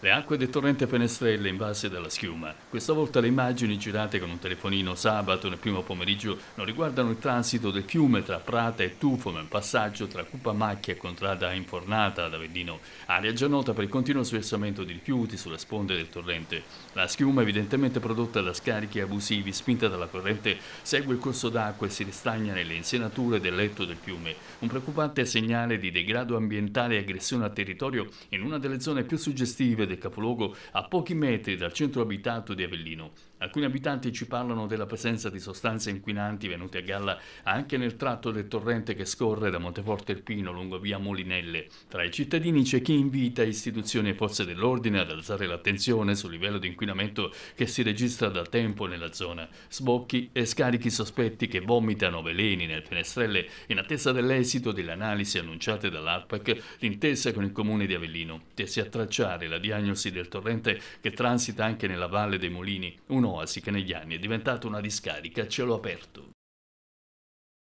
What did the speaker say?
Le acque del torrente Fenestrelle invase dalla schiuma. Questa volta le immagini girate con un telefonino sabato nel primo pomeriggio non riguardano il transito del fiume tra Prata e Tufo, ma il passaggio tra Cupamacchia e Contrada Infornata ad Avellino, area già nota per il continuo sversamento di rifiuti sulle sponde del torrente. La schiuma, evidentemente prodotta da scarichi abusivi spinta dalla corrente, segue il corso d'acqua e si ristagna nelle insenature del letto del fiume. Un preoccupante segnale di degrado ambientale e aggressione al territorio in una delle zone più suggestive del capoluogo a pochi metri dal centro abitato di Avellino. Alcuni abitanti ci parlano della presenza di sostanze inquinanti venute a galla anche nel tratto del torrente che scorre da Monteforte Alpino lungo via Molinelle. Tra i cittadini c'è chi invita istituzioni e forze dell'ordine ad alzare l'attenzione sul livello di inquinamento che si registra da tempo nella zona. Sbocchi e scarichi sospetti che vomitano veleni nel finestrelle in attesa dell'esito delle analisi annunciate dall'ARPAC, l'intesa con il comune di Avellino, tesi a tracciare la diagnosi diagnosi del torrente che transita anche nella Valle dei Mulini, un'oasi che negli anni è diventata una discarica a cielo aperto.